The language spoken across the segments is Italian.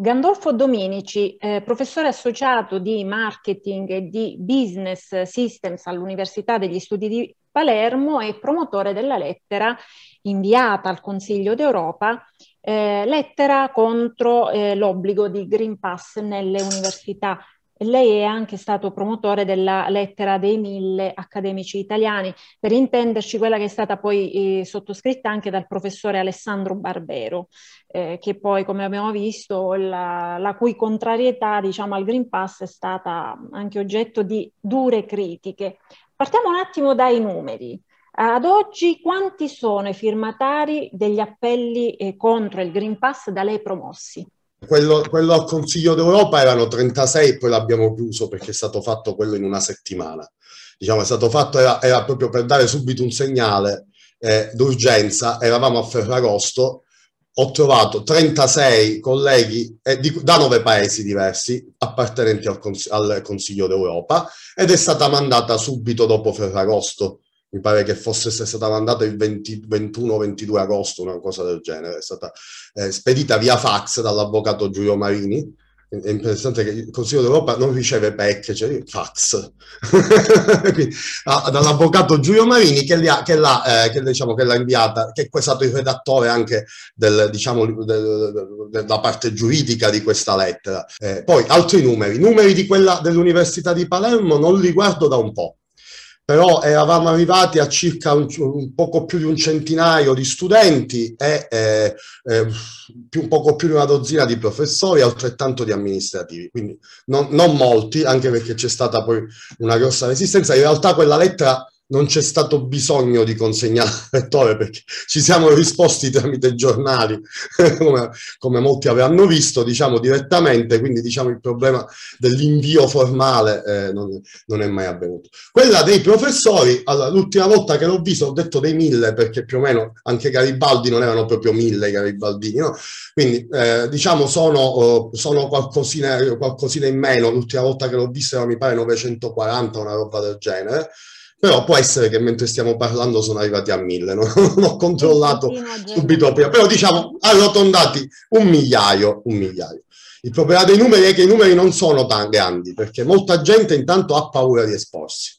Gandolfo Domenici, eh, professore associato di marketing e di business systems all'Università degli Studi di Palermo e promotore della lettera inviata al Consiglio d'Europa, eh, lettera contro eh, l'obbligo di Green Pass nelle università lei è anche stato promotore della lettera dei mille accademici italiani, per intenderci quella che è stata poi eh, sottoscritta anche dal professore Alessandro Barbero, eh, che poi, come abbiamo visto, la, la cui contrarietà diciamo, al Green Pass è stata anche oggetto di dure critiche. Partiamo un attimo dai numeri. Ad oggi quanti sono i firmatari degli appelli eh, contro il Green Pass da lei promossi? Quello, quello al Consiglio d'Europa erano 36 e poi l'abbiamo chiuso perché è stato fatto quello in una settimana. Diciamo, è stato fatto, era, era proprio per dare subito un segnale eh, d'urgenza, eravamo a Ferragosto, ho trovato 36 colleghi eh, di, da nove paesi diversi appartenenti al, cons- al Consiglio d'Europa ed è stata mandata subito dopo Ferragosto mi pare che fosse stata mandata il 21-22 agosto, una cosa del genere, è stata eh, spedita via fax dall'avvocato Giulio Marini, è interessante che il Consiglio d'Europa non riceve PEC, cioè fax, dall'avvocato Giulio Marini che, ha, che, l'ha, eh, che, diciamo, che l'ha inviata, che è stato il redattore anche del, diciamo, del, della parte giuridica di questa lettera. Eh, poi altri numeri, numeri di quella dell'Università di Palermo non li guardo da un po', però eravamo arrivati a circa un, un, poco più di un centinaio di studenti e eh, eh, più, un poco più di una dozzina di professori, altrettanto di amministrativi, quindi non, non molti, anche perché c'è stata poi una grossa resistenza. In realtà quella lettera non c'è stato bisogno di consegnare al lettore perché ci siamo risposti tramite giornali, come, come, molti avranno visto, diciamo direttamente, quindi diciamo il problema dell'invio formale eh, non, non, è mai avvenuto. Quella dei professori, allora, l'ultima volta che l'ho visto ho detto dei mille perché più o meno anche Garibaldi non erano proprio mille i Garibaldini, no? quindi eh, diciamo sono, oh, sono qualcosina, qualcosina in meno, l'ultima volta che l'ho visto era mi pare 940, una roba del genere però può essere che mentre stiamo parlando sono arrivati a mille, no? non ho controllato subito prima, però diciamo arrotondati un migliaio, un migliaio. Il problema dei numeri è che i numeri non sono tan grandi, perché molta gente intanto ha paura di esporsi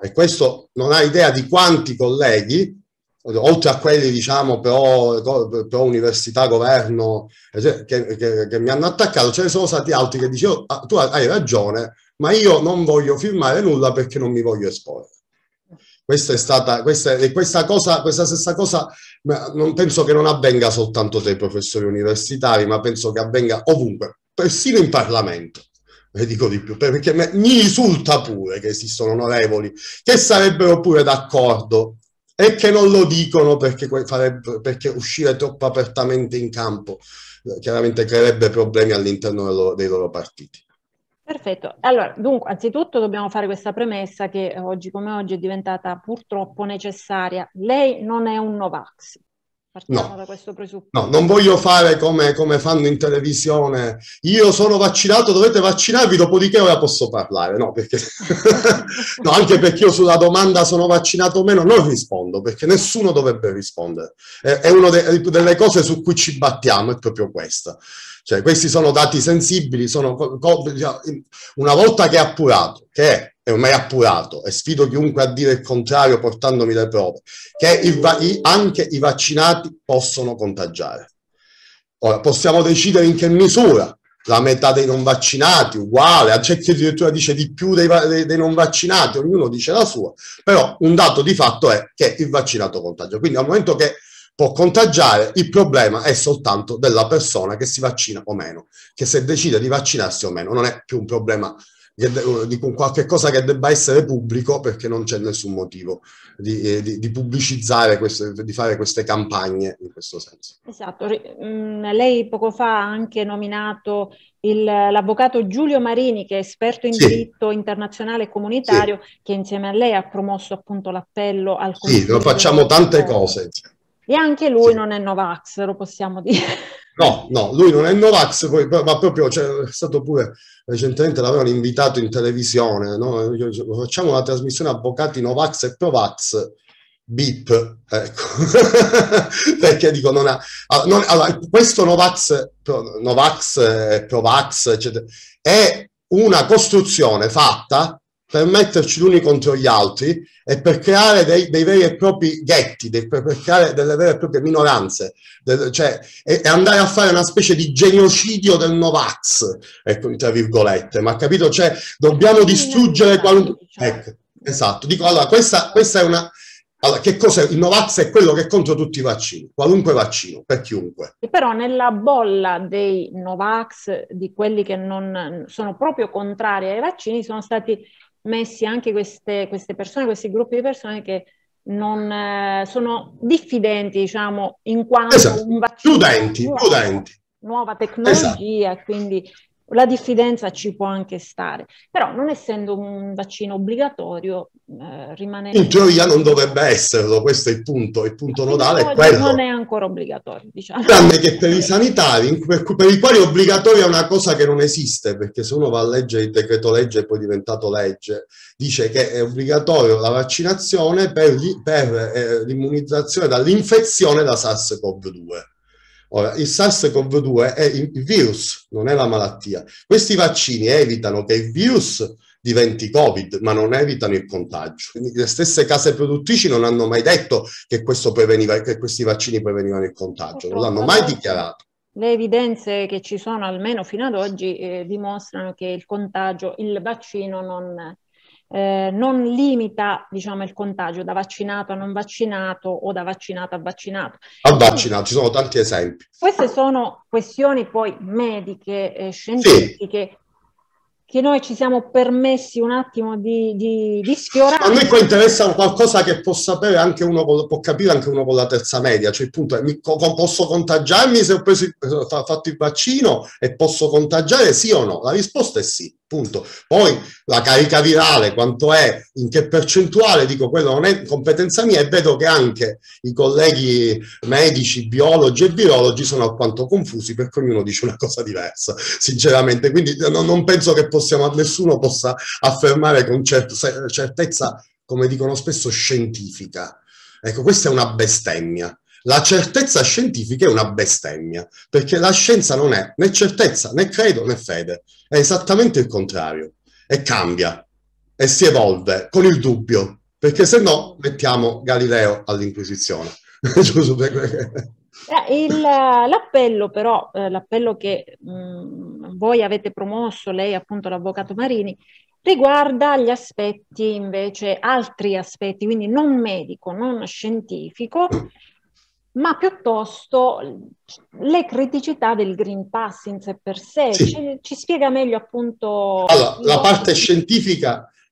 e questo non ha idea di quanti colleghi, oltre a quelli diciamo però, pro università, governo, che, che, che, mi hanno attaccato, ce ne sono stati altri che dicevano ah, tu hai ragione, ma io non voglio firmare nulla perché non mi voglio esporre. Questa è stata, questa, questa, cosa, questa stessa cosa non penso che non avvenga soltanto tra professori universitari, ma penso che avvenga ovunque, persino in Parlamento e dico di più, perché mi risulta pure che esistono onorevoli che sarebbero pure d'accordo e che non lo dicono perché, perché uscire troppo apertamente in campo eh, chiaramente creerebbe problemi all'interno dei loro partiti. Perfetto, allora dunque anzitutto dobbiamo fare questa premessa che eh, oggi come oggi è diventata purtroppo necessaria. Lei non è un Novax, partiamo no. da questo presupposto. No, non voglio fare come, come, fanno in televisione, io sono vaccinato, dovete vaccinarvi, dopodiché ora posso parlare, no, perché... no, anche perché io sulla domanda sono vaccinato o meno non rispondo, perché nessuno dovrebbe rispondere. È, è una de- delle cose su cui ci battiamo, è proprio questa. Cioè, questi sono dati sensibili, sono diciamo, una volta che è appurato, che è ormai appurato e sfido chiunque a dire il contrario portandomi le prove, che il, i, anche i vaccinati possono contagiare. Ora, possiamo decidere in che misura, la metà dei non vaccinati, uguale, c'è chi addirittura dice di più dei, dei, dei, non vaccinati, ognuno dice la sua, però un dato di fatto è che il vaccinato contagia. Quindi al momento che può contagiare, il problema è soltanto della persona che si vaccina o meno, che se decide di vaccinarsi o meno, non è più un problema eh, di qualche cosa che debba essere pubblico perché non c'è nessun motivo di, eh, di, di pubblicizzare, queste, di fare queste campagne in questo senso. Esatto, mm, lei poco fa ha anche nominato il, l'avvocato Giulio Marini che è esperto in sì. diritto internazionale e comunitario sì. che insieme a lei ha promosso appunto l'appello al Sì, lo facciamo tante cose. Insieme. E anche lui sì. non è Novax, lo possiamo dire. No, no, lui non è Novax, poi, ma proprio c'è cioè, stato pure recentemente l'avevano invitato in televisione, no? facciamo una trasmissione avvocati Novax e Provax, bip, ecco, perché dico non ha... Ah, non, allora, questo Novax, Novax, Provax, eccetera, è una costruzione fatta per metterci gli uni contro gli altri e per creare dei, dei veri e propri ghetti, dei, per, per, creare delle vere e proprie minoranze, del, cioè, e, e, andare a fare una specie di genocidio del Novax, ecco, tra virgolette, ma capito? Cioè, dobbiamo distruggere qualunque... Cioè. Ecco, esatto, dico allora, questa, questa è una... Allora, che cosa il Novax è quello che è contro tutti i vaccini, qualunque vaccino, per chiunque. E però nella bolla dei Novax, di quelli che non sono proprio contrari ai vaccini, sono stati messi anche queste, queste persone, questi gruppi di persone che non eh, sono diffidenti, diciamo, in quanto esatto. un vaccino. Prudenti, nuova, prudenti. Nuova tecnologia, esatto. quindi la diffidenza ci può anche stare, però non essendo un vaccino obbligatorio eh, rimane... In teoria non dovrebbe esserlo, questo è il punto, il punto nodale è quello. Non è ancora obbligatorio, diciamo. Tranne che per i sanitari, per, per i quali obbligatorio è una cosa che non esiste, perché se uno va a leggere il decreto legge e poi è diventato legge, dice che è obbligatorio la vaccinazione per, gli, per eh, l'immunizzazione dall'infezione da SARS-CoV-2 Ora, il SARS-CoV-2 è il virus, non è la malattia. Questi vaccini evitano che il virus diventi Covid, ma non evitano il contagio. Quindi le stesse case produttrici non hanno mai detto che, che questi vaccini prevenivano il contagio, non l'hanno mai dichiarato. Le evidenze che ci sono, almeno fino ad oggi, eh, dimostrano che il contagio, il vaccino non, eh, non limita diciamo, il contagio da vaccinato a non vaccinato o da vaccinato a vaccinato. A vaccinato, ci sono tanti esempi. Queste sono questioni poi mediche, eh, scientifiche, sì. che noi ci siamo permessi un attimo di, di, di sfiorare. A noi qua interessa qualcosa che può sapere anche uno, può capire anche uno con la terza media, cioè il punto è, mi, posso contagiarmi se ho preso, fatto il vaccino e posso contagiare sì o no? La risposta è sì. Punto. Poi la carica virale, quanto è, in che percentuale, dico quello non è competenza mia e vedo che anche i colleghi medici, biologi e virologi sono alquanto confusi perché ognuno dice una cosa diversa, sinceramente. Quindi no, non penso che possiamo, nessuno possa affermare con certezza, come dicono spesso, scientifica. Ecco, questa è una bestemmia. La certezza scientifica è una bestemmia, perché la scienza non è né certezza, né credo, né fede, è esattamente il contrario, e cambia, e si evolve con il dubbio, perché se no mettiamo Galileo all'Inquisizione. Eh, il, l'appello però, eh, l'appello che mh, mm, voi avete promosso, lei appunto l'avvocato Marini, riguarda gli aspetti invece, altri aspetti, quindi non medico, non scientifico, ma piuttosto le criticità del Green Pass in sé per sé. Sì. Ci, ci, spiega meglio appunto... Allora, la parte,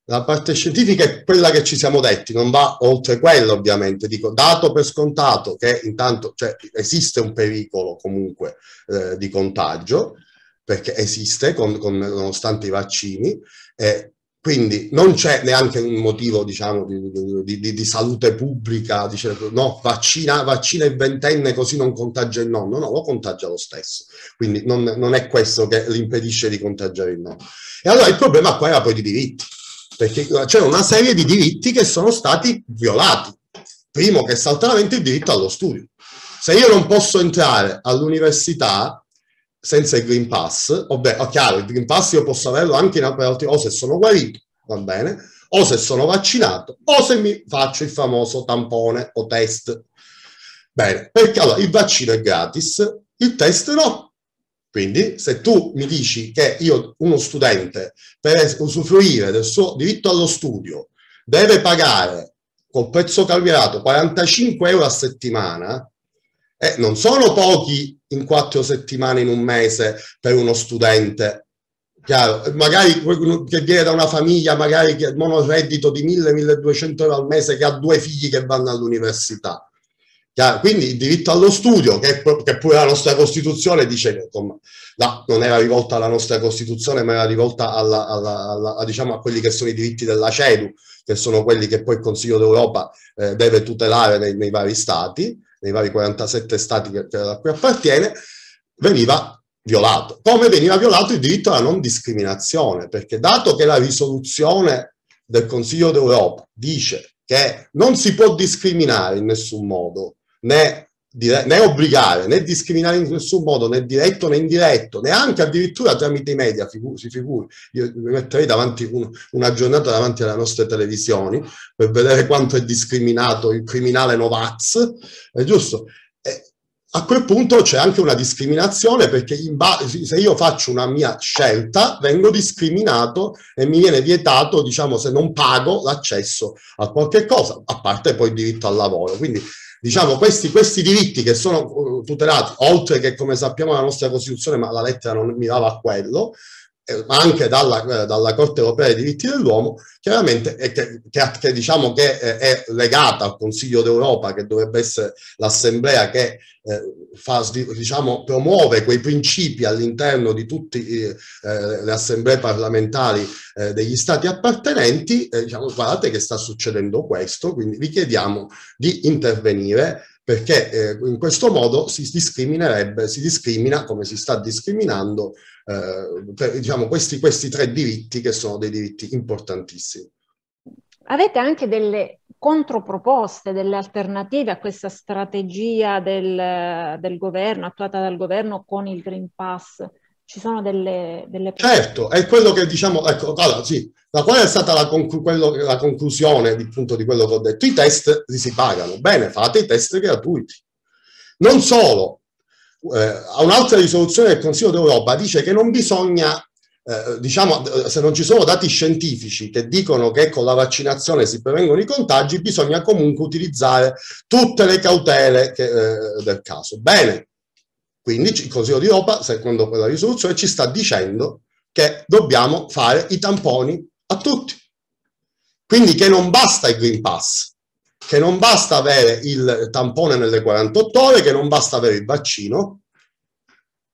la parte scientifica è quella che ci siamo detti, non va oltre quello ovviamente, dico dato per scontato che intanto cioè, esiste un pericolo comunque eh, di contagio, perché esiste con, con, nonostante i vaccini, eh, quindi non c'è neanche un motivo, diciamo, di, di, di salute pubblica, dice no, vaccina, vaccina il ventenne così non contagia il nonno, no, lo contagia lo stesso. Quindi non, non è questo che l'impedisce di contagiare il nonno. E allora il problema qua era poi di diritti, perché eh, c'era una serie di diritti che sono stati violati. Primo che è saltamente il diritto allo studio. Se io non posso entrare all'università senza il Green Pass, ovvero, chiaro, il Green Pass io posso averlo anche in altri, o se sono guarito, va bene, o se sono vaccinato, o se mi faccio il famoso tampone o test. Bene, perché allora il vaccino è gratis, il test no. Quindi se tu mi dici che io, uno studente, per usufruire del suo diritto allo studio, deve pagare col prezzo calmierato 45 euro a settimana, eh, non sono pochi in quattro settimane, in un mese per uno studente. Chiaro, magari che viene da una famiglia, magari che ha un reddito di 1000-1200 euro al mese, che ha due figli che vanno all'università. Chiaro? Quindi il diritto allo studio, che, che pure la nostra Costituzione dice che no, non era rivolta alla nostra Costituzione, ma era rivolta alla, alla, alla, a, diciamo, a quelli che sono i diritti della CEDU, che sono quelli che poi il Consiglio d'Europa eh, deve tutelare nei, nei vari stati nei vari 47 stati a cui appartiene, veniva violato. Come veniva violato il diritto alla non discriminazione, perché dato che la risoluzione del Consiglio d'Europa dice che non si può discriminare in nessun modo, né dire, né obbligare né discriminare in nessun modo, né diretto né indiretto, neanche addirittura tramite i media, figu- si figuri. Io mi metterei davanti un, una giornata davanti alle nostre televisioni per vedere quanto è discriminato il criminale Novaz, è giusto? E, a quel punto c'è anche una discriminazione perché ba- se io faccio una mia scelta vengo discriminato e mi viene vietato, diciamo, se non pago l'accesso a qualche cosa, a parte poi il diritto al lavoro. Quindi diciamo, questi, questi, diritti che sono uh, tutelati, oltre che come sappiamo la nostra Costituzione, ma la lettera non mirava a quello, eh, ma anche dalla, eh, dalla, Corte europea dei diritti dell'uomo, chiaramente che, che, che, diciamo che eh, è legata al Consiglio d'Europa, che dovrebbe essere l'assemblea che eh, fa, diciamo, promuove quei principi all'interno di tutte eh, le assemblee parlamentari eh, degli stati appartenenti, diciamo guardate che sta succedendo questo, quindi vi chiediamo di intervenire perché eh, in questo modo si discriminerebbe, si discrimina come si sta discriminando eh, per, diciamo, questi, questi tre diritti che sono dei diritti importantissimi. Avete anche delle controproposte, delle alternative a questa strategia del, del governo, attuata dal governo con il Green Pass? ci sono delle, delle Certo, è quello che diciamo, ecco, guarda, sì, ma qual è stata la, conclu- quello, la conclusione appunto di quello che ho detto? I test si pagano, bene, fate i test gratuiti. Non solo, eh, un'altra risoluzione del Consiglio d'Europa dice che non bisogna, eh, diciamo, se non ci sono dati scientifici che dicono che con la vaccinazione si prevengono i contagi, bisogna comunque utilizzare tutte le cautele che, eh, del caso. Bene, quindi il Consiglio d'Europa, secondo quella risoluzione, ci sta dicendo che dobbiamo fare i tamponi a tutti. Quindi che non basta il Green Pass, che non basta avere il tampone nelle 48 ore, che non basta avere il vaccino.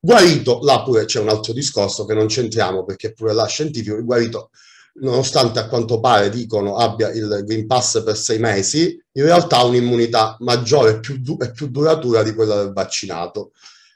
Guarito, là pure c'è un altro discorso che non c'entriamo perché pure là scientifico, il guarito nonostante a quanto pare dicono abbia il Green Pass per sei mesi, in realtà ha un'immunità maggiore e più, du- più duratura di quella del vaccinato.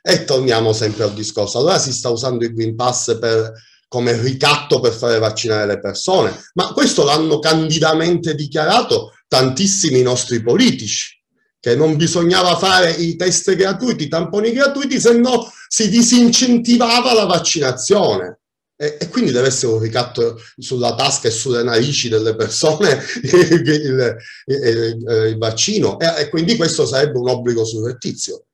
E torniamo sempre al discorso. Allora si sta usando il Green Pass per, come ricatto per fare vaccinare le persone, ma questo l'hanno candidamente dichiarato tantissimi nostri politici, che non bisognava fare i test gratuiti, i tamponi gratuiti, se no si disincentivava la vaccinazione. E, e, quindi deve essere un ricatto sulla tasca e sulle narici delle persone il, il, il, il vaccino. E, e quindi questo sarebbe un obbligo surrettizio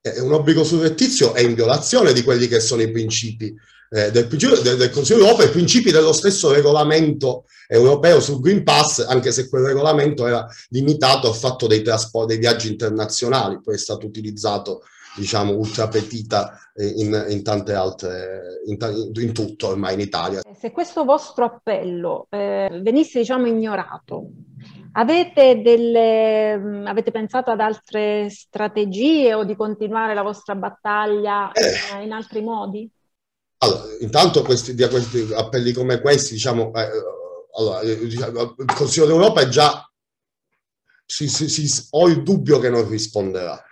eh, un obbligo surrettizio è in violazione di quelli che sono i principi eh, del, del, del, Consiglio d'Europa e i principi dello stesso regolamento europeo sul Green Pass, anche se quel regolamento era limitato al fatto dei, dei viaggi internazionali, poi è stato utilizzato diciamo ultra eh, in, in tante altre, in, in, tutto ormai in Italia. Se questo vostro appello eh, venisse diciamo ignorato, Avete, delle, mm, avete, pensato ad altre strategie o di continuare la vostra battaglia in, eh, in altri modi? Allora, intanto questi, questi appelli come questi, diciamo, eh, allora, eh, diciamo, il Consiglio d'Europa è già, si, si, si, ho il dubbio che non risponderà,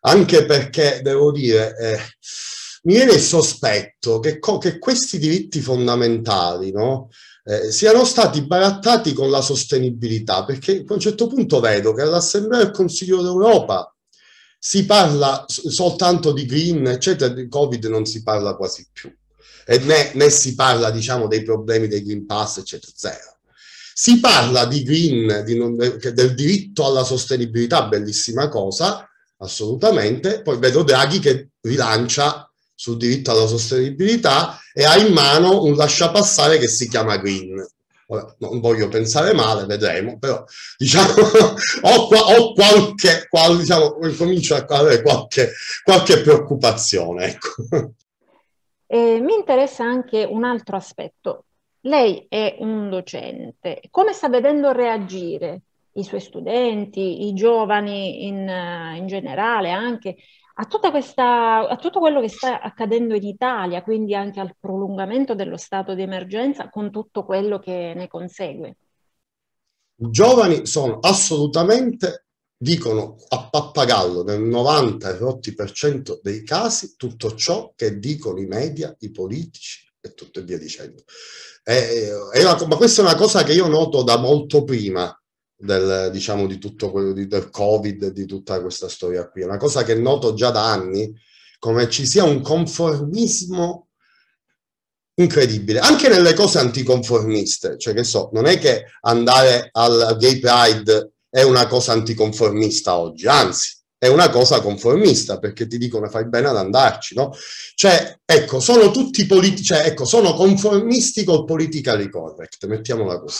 anche perché devo dire, eh, mi viene il sospetto che, che questi diritti fondamentali, no? eh, siano stati barattati con la sostenibilità, perché a un certo punto vedo che all'Assemblea del Consiglio d'Europa si parla soltanto di green, eccetera, di Covid non si parla quasi più, e né, né si parla, diciamo, dei problemi dei Green Pass, eccetera, zero. Si parla di green, di non, eh, del diritto alla sostenibilità, bellissima cosa, assolutamente. Poi vedo Draghi che rilancia sul diritto alla sostenibilità e ha in mano un lasciapassare che si chiama Green. Ora, non voglio pensare male, vedremo, però diciamo, ho, ho, qualche, qual, diciamo, comincio a avere qualche, qualche preoccupazione. Ecco. Eh, mi interessa anche un altro aspetto. Lei è un docente, come sta vedendo reagire i suoi studenti, i giovani in, eh, in generale anche, a, questa, a, tutto quello che sta accadendo in Italia, quindi anche al prolungamento dello stato di emergenza con tutto quello che ne consegue. I giovani sono assolutamente, dicono a pappagallo nel 90% dei casi, tutto ciò che dicono i media, i politici e tutto e via dicendo. È, eh, eh, è una, ma questa è una cosa che io noto da molto prima del, diciamo, di tutto quello di, del Covid, di tutta questa storia qui. È una cosa che noto già da anni, come ci sia un conformismo incredibile, anche nelle cose anticonformiste, cioè che so, non è che andare al gay pride è una cosa anticonformista oggi, anzi è una cosa conformista perché ti dicono fai bene ad andarci, no? Cioè, ecco, sono tutti politici, cioè, ecco, sono conformisti col politically correct, mettiamola così.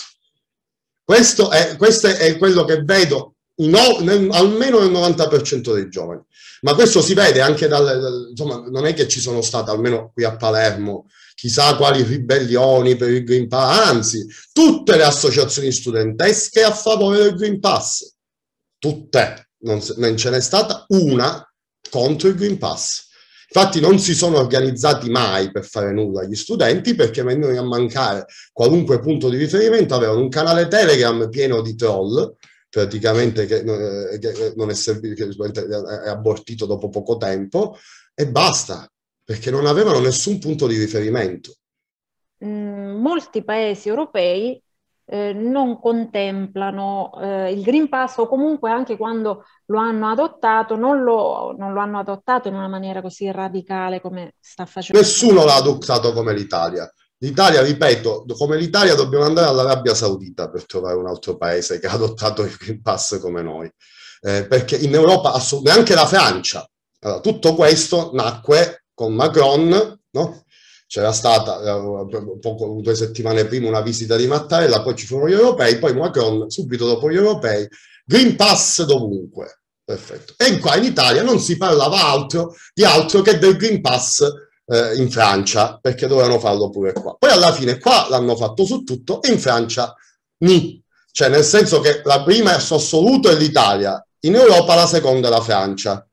Questo è, questo è quello che vedo no, nel, almeno nel 90% dei giovani. Ma questo si vede anche dal, insomma, non è che ci sono state, almeno qui a Palermo, chissà quali ribellioni per il Green Pass, anzi, tutte le associazioni studentesche a favore del Green Pass, tutte, non, non ce n'è stata una contro il Green Pass. Infatti non si sono organizzati mai per fare nulla gli studenti perché venivano a mancare qualunque punto di riferimento, avevano un canale Telegram pieno di troll, praticamente che, eh, che eh, non è servito, che è abortito dopo poco tempo, e basta, perché non avevano nessun punto di riferimento. Mm, molti paesi europei eh, non contemplano eh, il Green Pass o comunque anche quando lo hanno adottato, non lo, non lo, hanno adottato in una maniera così radicale come sta facendo. Nessuno l'ha adottato come l'Italia. L'Italia, ripeto, come l'Italia dobbiamo andare all'Arabia Saudita per trovare un altro paese che ha adottato il Green Pass come noi. Eh, perché in Europa neanche la Francia. Allora, tutto questo nacque con Macron, no? c'era stata eh, poco, due settimane prima una visita di Mattarella, poi ci furono gli europei, poi Macron subito dopo gli europei, Green Pass dovunque. Perfetto. E qua in Italia non si parlava altro di altro che del Green Pass eh, in Francia, perché dovevano farlo pure qua. Poi alla fine qua l'hanno fatto su tutto e in Francia ni. Cioè nel senso che la prima è assoluto è l'Italia, in Europa la seconda è la Francia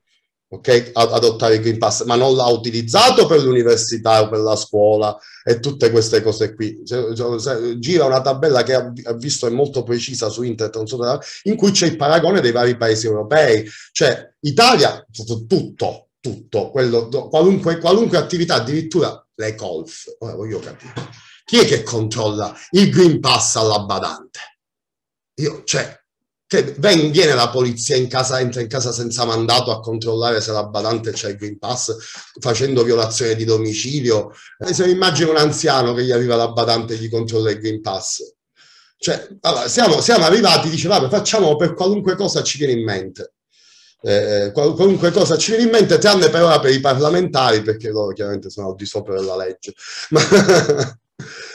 ok? Ad adottare il Green Pass, ma non l'ha utilizzato per l'università o per la scuola e tutte queste cose qui. Gira una tabella che ha visto è molto precisa su internet, so, in cui c'è il paragone dei vari paesi europei, cioè Italia, tutto, tutto, quello, qualunque, qualunque attività, addirittura le golf, ora voglio capire. Chi è che controlla il Green Pass alla badante? Io, cioè, che cioè, viene la polizia in casa, entra in casa senza mandato a controllare se la badante c'è il Green Pass, facendo violazione di domicilio. E eh, se mi immagino un anziano che gli arriva la badante e gli controlla il Green Pass. Cioè, allora, siamo, siamo, arrivati, dice, vabbè, facciamo per qualunque cosa ci viene in mente. Eh, eh qualunque cosa ci viene in mente, tranne per ora per i parlamentari, perché loro chiaramente sono al di sopra della legge. Ma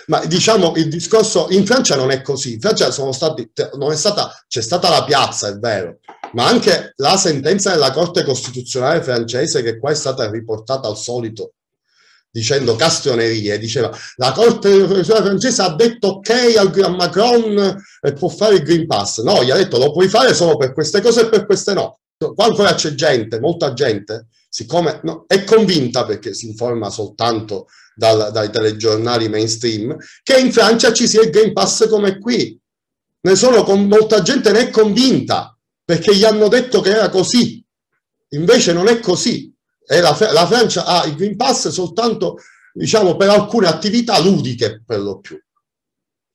ma diciamo il discorso in Francia non è così, in Francia sono stati, non è stata, c'è stata la piazza, è vero, ma anche la sentenza della Corte Costituzionale francese che qua è stata riportata al solito dicendo castronerie, diceva la Corte Costituzionale francese ha detto ok a Macron e può fare il Green Pass, no, gli ha detto lo puoi fare solo per queste cose e per queste no. Qua ancora c'è gente, molta gente, siccome no, è convinta perché si informa soltanto dal, dai telegiornali mainstream, che in Francia ci sia il Game Pass come qui. Ne sono con molta gente ne è convinta perché gli hanno detto che era così. Invece non è così. La, la Francia ha il Green Pass soltanto diciamo, per alcune attività ludiche per lo più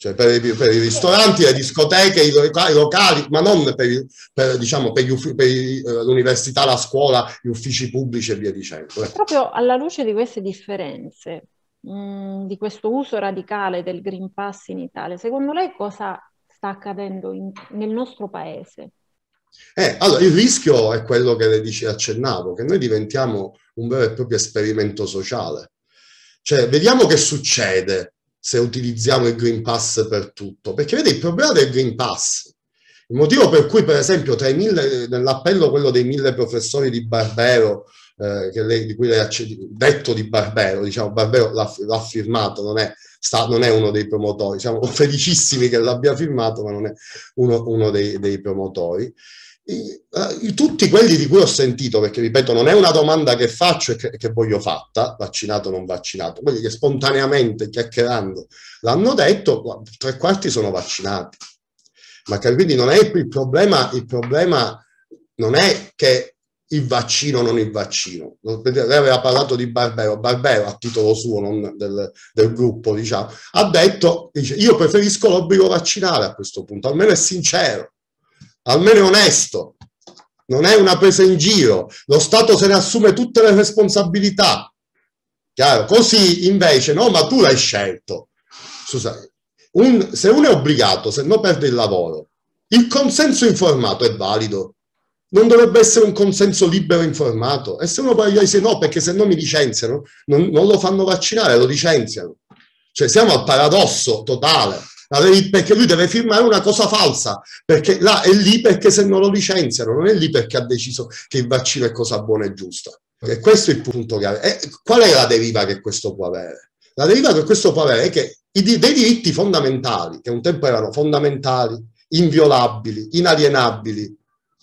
cioè per i, per, i ristoranti, le discoteche, i, i locali, ma non per, per, diciamo, per eh, l'università, la scuola, gli uffici pubblici e via dicendo. Eh. Proprio alla luce di queste differenze, mh, mm, di questo uso radicale del Green Pass in Italia, secondo lei cosa sta accadendo in, nel nostro paese? Eh, allora, il rischio è quello che le dice, accennavo, che noi diventiamo un vero e proprio esperimento sociale. Cioè, vediamo che succede se utilizziamo il Green Pass per tutto. Perché vedi, il problema del Green Pass, il motivo per cui, per esempio, tra i mille, nell'appello quello dei mille professori di Barbero, eh, lei, di cui lei ha detto di Barbero, diciamo, Barbero l'ha, l'ha firmato, non è, sta, non è, uno dei promotori, siamo felicissimi che l'abbia firmato, ma non è uno, uno dei, dei promotori. Eh, tutti quelli di cui ho sentito, perché ripeto, non è una domanda che faccio e che, che voglio fatta, vaccinato o non vaccinato, quelli che spontaneamente chiacchierando l'hanno detto, tre quarti sono vaccinati. Ma che, quindi non è il problema, il problema non è che il vaccino non il vaccino. Lei aveva parlato di Barbero, Barbero a titolo suo, non del, del gruppo, diciamo, ha detto, dice, io preferisco l'obbligo vaccinale a questo punto, almeno è sincero almeno è onesto, non è una presa in giro, lo Stato se ne assume tutte le responsabilità. Chiaro? Così invece, no, ma tu l'hai scelto. Scusa, un, se uno è obbligato, se no perde il lavoro, il consenso informato è valido. Non dovrebbe essere un consenso libero informato. E se uno poi dice no, perché se no mi licenziano, non, non lo fanno vaccinare, lo licenziano. Cioè siamo al paradosso totale perché lui deve firmare una cosa falsa, perché là è lì perché se non lo licenziano, non è lì perché ha deciso che il vaccino è cosa buona e giusta. E questo è il punto chiave. E qual è la deriva che questo può avere? La deriva che questo può avere è che i, dei diritti fondamentali, che un tempo erano fondamentali, inviolabili, inalienabili,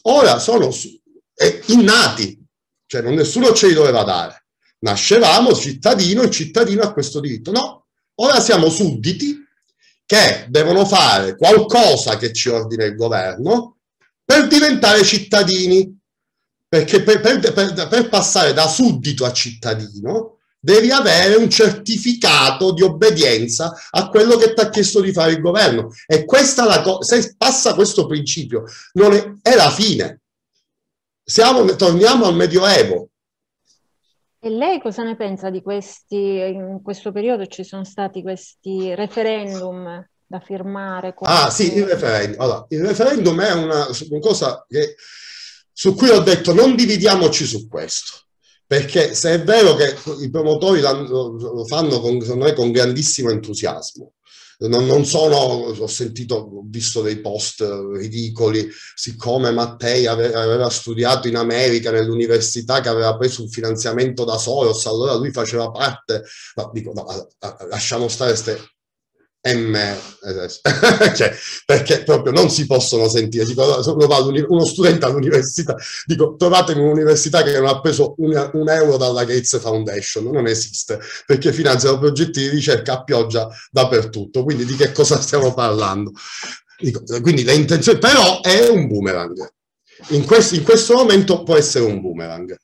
ora sono innati, cioè non nessuno ce li doveva dare. Nascevamo cittadino e cittadino ha questo diritto. No, ora siamo sudditi che devono fare qualcosa che ci ordina il governo per diventare cittadini. Perché per, per, per, per passare da suddito a cittadino devi avere un certificato di obbedienza a quello che ti ha chiesto di fare il governo. E questa la co- se passa questo principio, non è, è la fine. Siamo, torniamo al Medioevo. E lei cosa ne pensa di questi, in questo periodo ci sono stati questi referendum da firmare? Quanti... Ah sì, il referendum. Allora, il referendum è una, una cosa che, su cui ho detto non dividiamoci su questo perché se è vero che i promotori lo fanno con, con grandissimo entusiasmo, non, non sono, ho sentito, ho visto dei post ridicoli, siccome Mattei aveva studiato in America nell'università che aveva preso un finanziamento da Soros, allora lui faceva parte, ma dico, no, lasciamo stare queste M, eh, eh, cioè, perché proprio non si possono sentire. Dico, uno studente all'università, dico, trovatemi un'università che non ha preso un, un, euro dalla Gates Foundation, non esiste, perché finanziano progetti di ricerca a pioggia dappertutto. Quindi di che cosa stiamo parlando? Dico, eh, quindi le intenzioni, però è un boomerang. In, quest, in questo momento può essere un boomerang.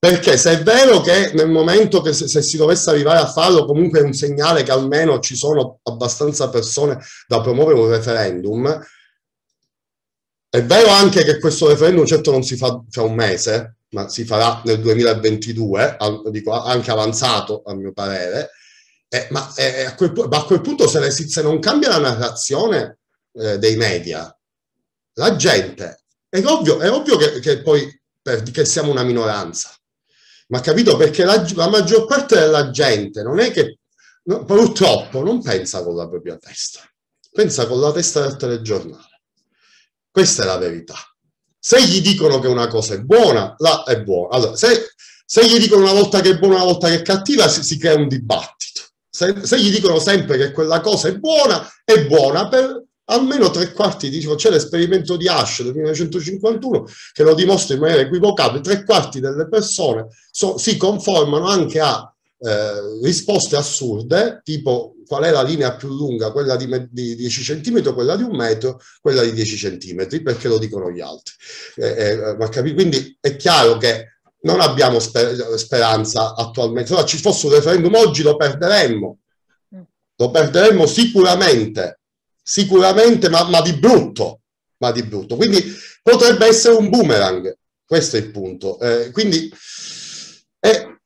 Perché se è vero che nel momento che se, se, si dovesse arrivare a farlo, comunque è un segnale che almeno ci sono abbastanza persone da promuovere un referendum, è vero anche che questo referendum certo non si fa tra un mese, ma si farà nel 2022, dico, anche avanzato a mio parere, eh, ma, eh, a quel, ma, a quel, punto se, ne, se non cambia la narrazione eh, dei media, la gente, è ovvio, è ovvio che, che poi che siamo una minoranza. Ma capito? Perché la, la maggior parte della gente non è che no, purtroppo non pensa con la propria testa, pensa con la testa del telegiornale. Questa è la verità. Se gli dicono che una cosa è buona, la è buona. Allora, se, se gli dicono una volta che è buona, una volta che è cattiva, si, si crea un dibattito. Se, se, gli dicono sempre che quella cosa è buona, è buona per, almeno tre quarti, dicevo, c'è l'esperimento di Ash del 1951 che lo dimostra in maniera equivocabile, tre quarti delle persone so, si conformano anche a eh, risposte assurde, tipo qual è la linea più lunga, quella di, di 10 cm, quella di un metro, quella di 10 cm, perché lo dicono gli altri. Eh, eh, eh Quindi è chiaro che non abbiamo sper speranza attualmente, se ci fosse un referendum oggi lo perderemmo, mm. lo perderemmo sicuramente sicuramente, ma, ma, di brutto, ma di brutto. Quindi potrebbe essere un boomerang, questo è il punto. Eh, quindi, eh,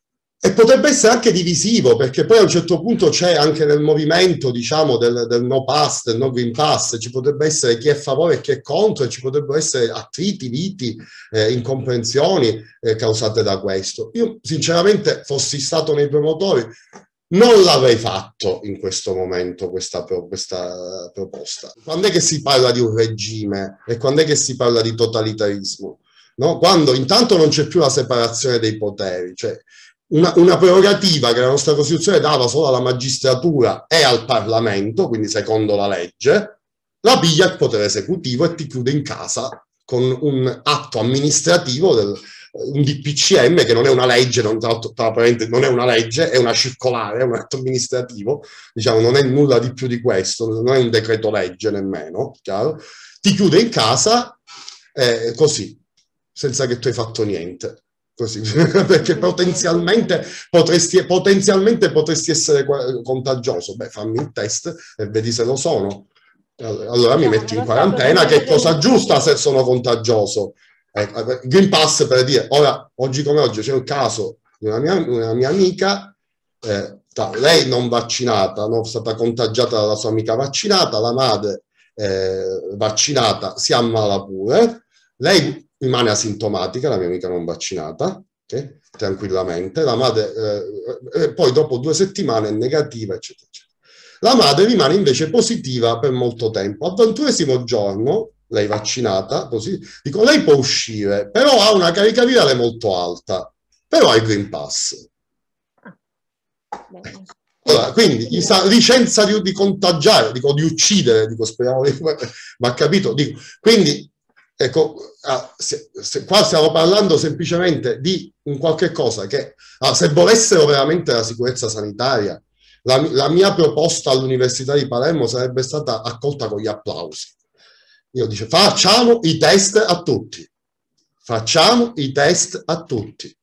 e potrebbe essere anche divisivo, perché poi a un certo punto c'è anche nel movimento, diciamo, del, del, no pass, del no green pass, ci potrebbe essere chi è a favore e chi è contro, e ci potrebbero essere attriti, viti, eh, incomprensioni eh, causate da questo. Io, sinceramente, fossi stato nei promotori, non l'avrei fatto in questo momento questa, questa proposta. Quando è che si parla di un regime e quando è che si parla di totalitarismo? No? Quando intanto non c'è più la separazione dei poteri, cioè una, una, prerogativa che la nostra Costituzione dava solo alla magistratura e al Parlamento, quindi secondo la legge, la piglia il potere esecutivo e ti chiude in casa con un atto amministrativo del, un DPCM che non è una legge, non, non è una legge, è una circolare, è un atto amministrativo, diciamo, non è nulla di più di questo, non è un decreto legge nemmeno, chiaro? Ti chiude in casa eh, così, senza che tu hai fatto niente. Così, perché potenzialmente potresti, potenzialmente potresti essere contagioso. Beh, fammi il test e vedi se lo sono. Allora mi diciamo, metti in quarantena, che è cosa giusta se sono contagioso. Eh, eh, Green Pass per dire, ora, oggi come oggi, c'è un caso di una mia, una mia amica, eh, ta, lei non vaccinata, non è stata contagiata dalla sua amica vaccinata, la madre eh, vaccinata si ammala pure, lei rimane asintomatica, la mia amica non vaccinata, okay? tranquillamente, la madre eh, eh poi dopo due settimane è negativa, eccetera, eccetera. La madre rimane invece positiva per molto tempo. Al ventunesimo giorno lei vaccinata, così, dico lei può uscire, però ha una carica virale molto alta, però ha il Green Pass. Ah, allora, quindi licenza di, di, contagiare, dico di uccidere, dico speriamo di... ma capito? Dico, quindi, ecco, ah, se, se, qua stiamo parlando semplicemente di un qualche cosa che, ah, se volessero veramente la sicurezza sanitaria, la, la mia proposta all'Università di Palermo sarebbe stata accolta con gli applausi io dice facciamo i test a tutti, facciamo i test a tutti.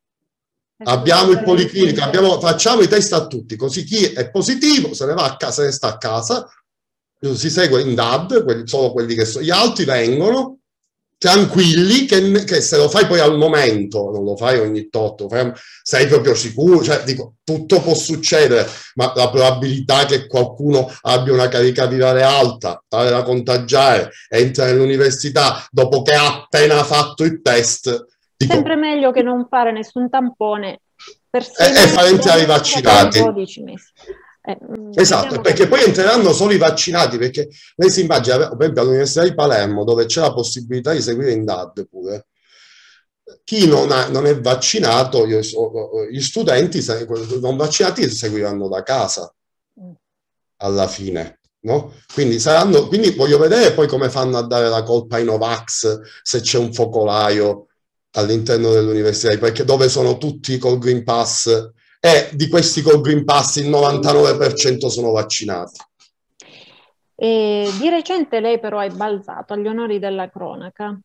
Abbiamo il policlinico, abbiamo, facciamo i test a tutti, così chi è positivo se ne va a casa, se ne sta a casa, si segue in DAD, quelli, solo quelli che sono, gli altri vengono, tranquilli che, che, se lo fai poi al momento, non lo fai ogni totto, sei proprio sicuro, cioè dico, tutto può succedere, ma la probabilità che qualcuno abbia una carica virale alta, tale da contagiare, entra nell'università dopo che ha appena fatto il test... Dico, Sempre meglio che non fare nessun tampone per e, eh, e eh, fare entrare i vaccinati. Eh, mm, esatto, diciamo perché che... poi entreranno solo i vaccinati, perché lei si immagina, per esempio all'Università di Palermo, dove c'è la possibilità di seguire in DAD pure, chi non, ha, non è vaccinato, io, gli studenti non vaccinati seguiranno da casa mm. alla fine. No? Quindi, saranno, quindi voglio vedere poi come fanno a dare la colpa ai Novax se c'è un focolaio all'interno dell'università, perché dove sono tutti col Green Pass e eh, di questi col Green Pass il 99% sono vaccinati. E di recente lei però è balzato agli onori della cronaca.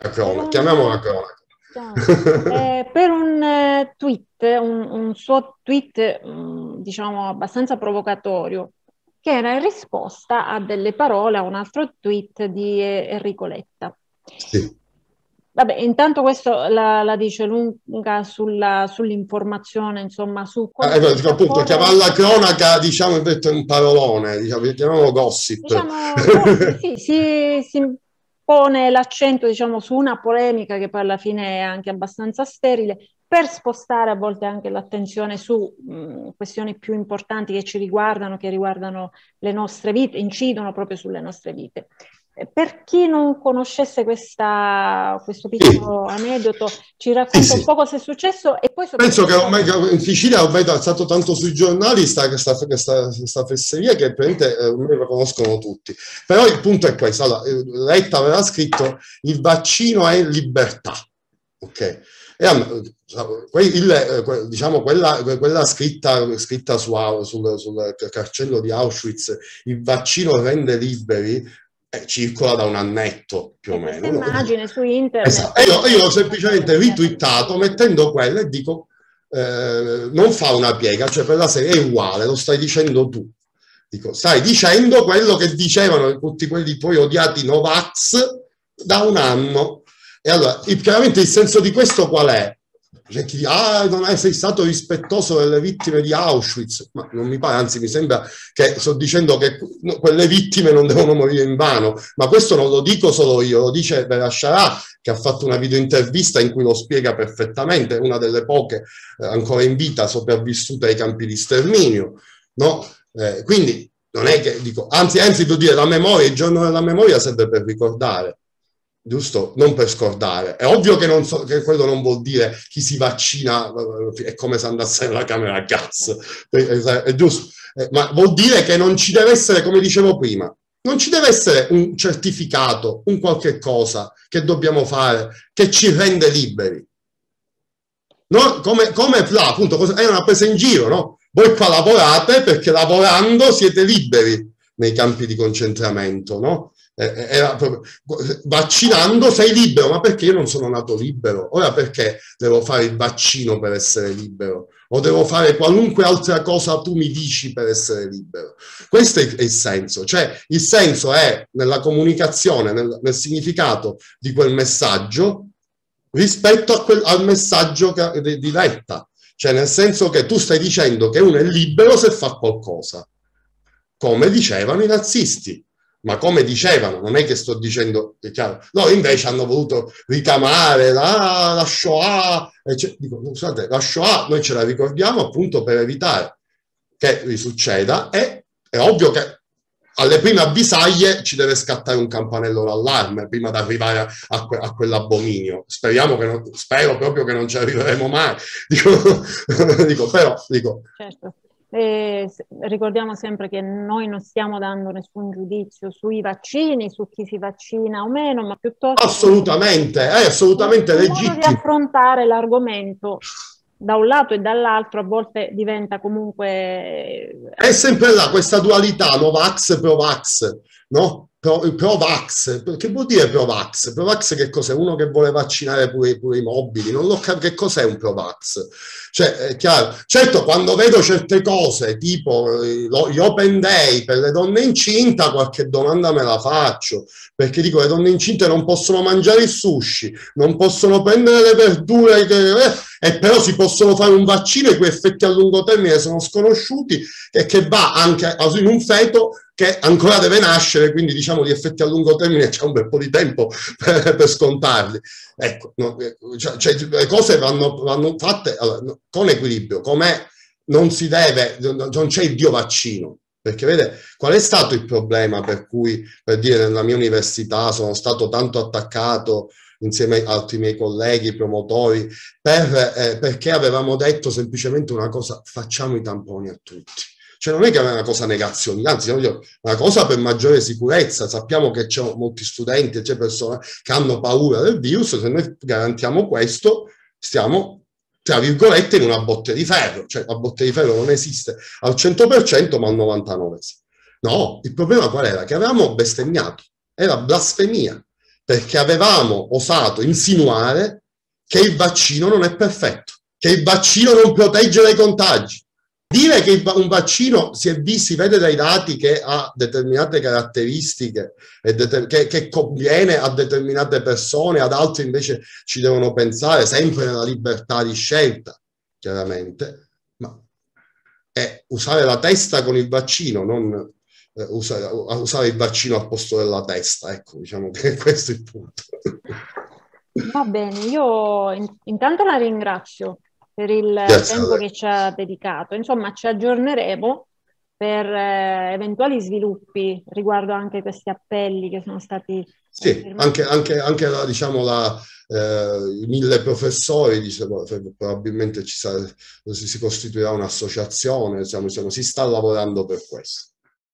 La cronaca, chiamiamola cronaca. Eh, per un eh, tweet, un, un suo tweet mm, diciamo abbastanza provocatorio, che era in risposta a delle parole, a un altro tweet di eh, Enrico Letta. Sì. Vabbè, intanto questo la, la dice lunga sulla, sull'informazione, insomma, su... Eh, ecco, appunto, cosa... la cronaca, diciamo, detto in parolone, diciamo, chiamiamolo gossip. Diciamo, no, sì, si, si, pone l'accento, diciamo, su una polemica che poi alla fine è anche abbastanza sterile, per spostare a volte anche l'attenzione su mh, mm, questioni più importanti che ci riguardano, che riguardano le nostre vite, incidono proprio sulle nostre vite. Eh, per chi non conoscesse questa, questo piccolo sì. aneddoto, ci racconta sì, un po' cosa è successo e poi... Penso che ormai in Sicilia ho è alzato tanto sui giornali questa, questa, fesseria che praticamente eh, la conoscono tutti. Però il punto è questo, allora, eh, Letta aveva scritto il vaccino è libertà, ok? E, diciamo, il, eh, diciamo, quella, quella scritta, scritta su, sul, sul, carcello di Auschwitz, il vaccino rende liberi, eh, circola da un annetto più o meno. Immagine su internet. Esatto. E io, io ho semplicemente ritwittato mettendo quella e dico eh, non fa una piega, cioè per la serie è uguale, lo stai dicendo tu. Dico, stai dicendo quello che dicevano tutti quelli poi odiati Novax da un anno. E allora, chiaramente il senso di questo qual è? gente cioè, dice, ah, non sei stato rispettoso delle vittime di Auschwitz, ma non mi pare, anzi mi sembra che sto dicendo che quelle vittime non devono morire in vano, ma questo non lo dico solo io, lo dice Berasciarà, che ha fatto una videointervista in cui lo spiega perfettamente, una delle poche eh, ancora in vita sopravvissute ai campi di sterminio, no? Eh, quindi non è che dico, anzi, anzi devo dire, la memoria, il giorno della memoria serve per ricordare, giusto? Non per scordare. È ovvio che, non so, che quello non vuol dire chi si vaccina eh, eh, è come se andasse nella camera a gas, è giusto, eh, ma vuol dire che non ci deve essere, come dicevo prima, non ci deve essere un certificato, un qualche cosa che dobbiamo fare che ci rende liberi. No? Come, come là, appunto, è una presa in giro, no? Voi qua lavorate perché lavorando siete liberi nei campi di concentramento, no? Eh, eh, era proprio, vaccinando sei libero, ma perché io non sono nato libero? Ora perché devo fare il vaccino per essere libero? O devo fare qualunque altra cosa tu mi dici per essere libero? Questo è il senso, cioè il senso è nella comunicazione, nel, nel significato di quel messaggio rispetto quel, al messaggio che, di letta, cioè nel senso che tu stai dicendo che uno è libero se fa qualcosa, come dicevano i nazisti ma come dicevano, non è che sto dicendo, è chiaro, no, invece hanno voluto ricamare la, la Shoah, ecc. Dico, scusate, la Shoah noi ce la ricordiamo appunto per evitare che risucceda e è ovvio che alle prime avvisaglie ci deve scattare un campanello d'allarme prima di arrivare a, a, que, a quell'abominio. Speriamo che non, spero proprio che non ci arriveremo mai. Dico, dico però, dico, certo. E ricordiamo sempre che noi non stiamo dando nessun giudizio sui vaccini, su chi si vaccina o meno, ma piuttosto... Assolutamente, è assolutamente legittimo. di affrontare l'argomento da un lato e dall'altro a volte diventa comunque... Eh, è sempre là questa dualità, Novax e Provax no? Pro, Provax, che vuol dire Provax? Provax che cos'è? Uno che vuole vaccinare pure, pure i mobili, non lo capisco, che cos'è un Provax? Cioè, è chiaro, certo quando vedo certe cose, tipo eh, gli open day per le donne incinta, qualche domanda me la faccio, perché dico le donne incinte non possono mangiare il sushi, non possono prendere le verdure, che, eh, eh però si possono fare un vaccino i cui effetti a lungo termine sono sconosciuti e che va anche in un feto che ancora deve nascere, quindi diciamo gli effetti a lungo termine c'è un bel po' di tempo per, per scontarli. Ecco, no, eh, cioè, cioè, le cose vanno, vanno fatte allora, con equilibrio, come non si deve, non c'è il dio vaccino. Perché vede, qual è stato il problema per cui, per dire, nella mia università sono stato tanto attaccato insieme ad altri miei colleghi, promotori, per, eh, perché avevamo detto semplicemente una cosa, facciamo i tamponi a tutti cioè non è che è una cosa negazione, anzi è una cosa per maggiore sicurezza. Sappiamo che c'è molti studenti, c'è persone che hanno paura del virus, se noi garantiamo questo stiamo tra virgolette in una botte di ferro, cioè la botte di ferro non esiste al 100% ma al 99%. No, il problema qual era? Che avevamo bestemmiato, era blasfemia, perché avevamo osato insinuare che il vaccino non è perfetto, che il vaccino non protegge dai contagi. Dire che un vaccino si, è visto, si vede dai dati che ha determinate caratteristiche e deter- che, che, conviene a determinate persone, ad altre invece ci devono pensare, sempre nella libertà di scelta, chiaramente, ma è usare la testa con il vaccino, non eh, usare, usare, il vaccino al posto della testa, ecco, diciamo che questo è il punto. Va bene, io intanto la ringrazio per il Grazie tempo che ci ha dedicato. Insomma, ci aggiorneremo per eh, eventuali sviluppi riguardo anche a questi appelli che sono stati... Sì, anche, anche, anche la, diciamo, la, eh, mille professori, diciamo, eh, probabilmente ci sarà, si costituirà un'associazione, diciamo, diciamo, si sta lavorando per questo.